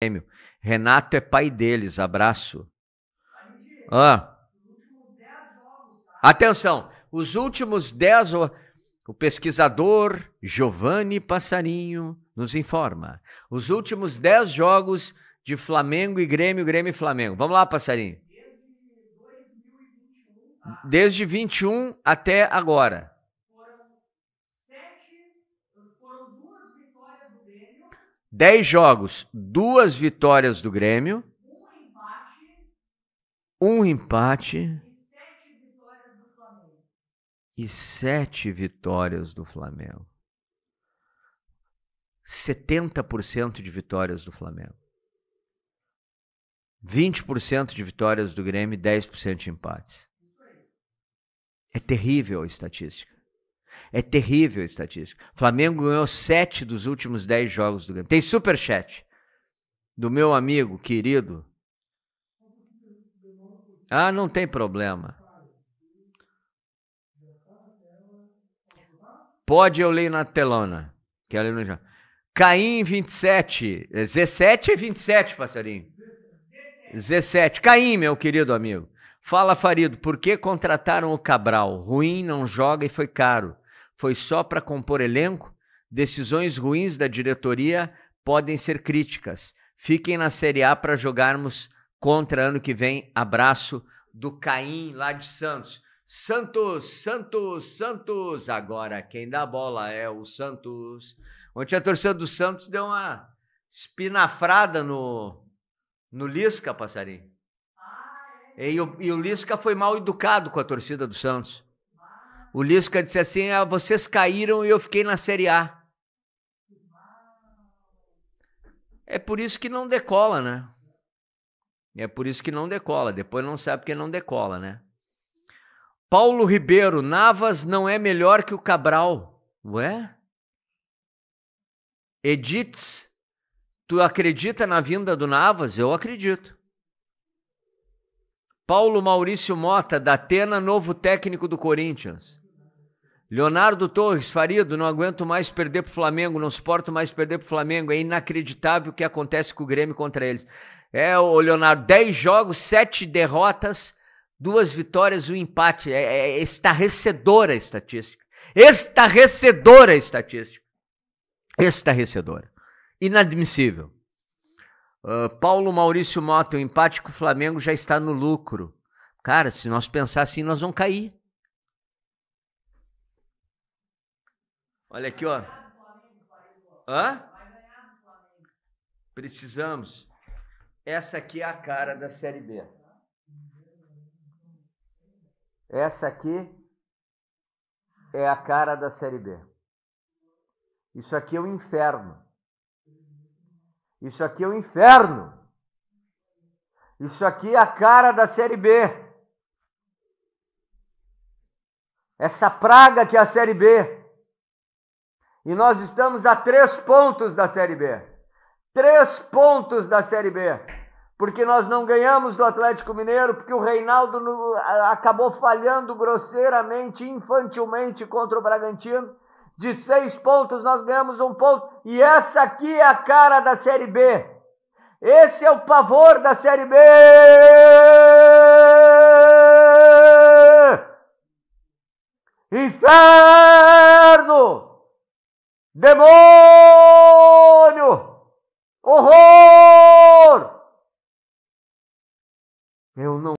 Grêmio. Renato é pai deles, abraço. Ah. Atenção, os últimos 10, o pesquisador Giovanni Passarinho nos informa. Os últimos 10 jogos de Flamengo e Grêmio, Grêmio e Flamengo. Vamos lá, Passarinho. Desde 21 até agora. 10 jogos, duas vitórias do Grêmio, um empate e 7 vitórias do Flamengo. 70% de vitórias do Flamengo. 20% de vitórias do Grêmio e 10% de empates. É terrível a estatística. É terrível a estatística. Flamengo ganhou sete dos últimos dez jogos do Grêmio. Tem superchat do meu amigo querido. Ah, não tem problema. Pode eu leio na telona. Que eu é no já. Caim 27. 17 e 27, é é passarinho. 17. Caim, meu querido amigo. Fala, Farido, por que contrataram o Cabral? Ruim, não joga e foi caro foi só para compor elenco? Decisões ruins da diretoria podem ser críticas. Fiquem na Série A para jogarmos contra ano que vem. Abraço do Caim, lá de Santos. Santos, Santos, Santos. Agora quem dá bola é o Santos. Ontem a torcida do Santos deu uma espinafrada no, no Lisca, passarinho. Ah, é? E o, e o Lisca foi mal educado com a torcida do Santos. O Lisca disse assim: ah, vocês caíram e eu fiquei na Série A. É por isso que não decola, né? É por isso que não decola. Depois não sabe porque não decola, né? Paulo Ribeiro, Navas não é melhor que o Cabral. Ué? Edits, tu acredita na vinda do Navas? Eu acredito. Paulo Maurício Mota, da Atena, novo técnico do Corinthians. Leonardo Torres, Farido, não aguento mais perder para o Flamengo, não suporto mais perder para o Flamengo. É inacreditável o que acontece com o Grêmio contra eles. É, o Leonardo, 10 jogos, 7 derrotas, duas vitórias, um empate. É, é, é estarrecedora a estatística. Estarrecedora a estatística. Estarrecedora. Inadmissível. Uh, Paulo Maurício Mota, o empate com o Flamengo já está no lucro. Cara, se nós pensar assim, nós vamos cair. Olha aqui, ó. Hã? Precisamos. Essa aqui é a cara da Série B. Essa aqui é a cara da Série B. Isso aqui é o inferno. Isso aqui é o inferno. Isso aqui é a cara da Série B. Essa praga que é a Série B. E nós estamos a três pontos da Série B. Três pontos da Série B. Porque nós não ganhamos do Atlético Mineiro, porque o Reinaldo acabou falhando grosseiramente, infantilmente contra o Bragantino. De seis pontos, nós ganhamos um ponto. E essa aqui é a cara da Série B. Esse é o pavor da Série B. Inferno! Demônio! Horror!